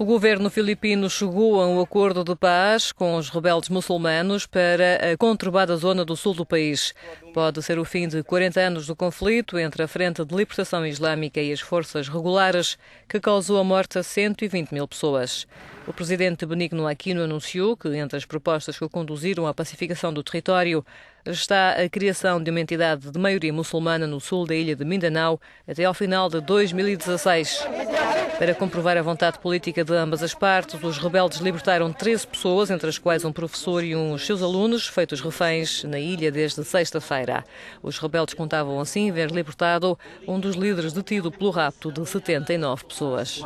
O governo filipino chegou a um acordo de paz com os rebeldes muçulmanos para eh, a conturbada zona do sul do país. Pode ser o fim de 40 anos do conflito entre a Frente de Libertação Islâmica e as forças regulares, que causou a morte a 120 mil pessoas. O presidente Benigno Aquino anunciou que, entre as propostas que conduziram à pacificação do território, está a criação de uma entidade de maioria muçulmana no sul da ilha de Mindanao até ao final de 2016. Para comprovar a vontade política de ambas as partes, os rebeldes libertaram 13 pessoas, entre as quais um professor e uns seus alunos, feitos reféns na ilha desde sexta-feira. Os rebeldes contavam assim ver libertado um dos líderes detido pelo rapto de 79 pessoas.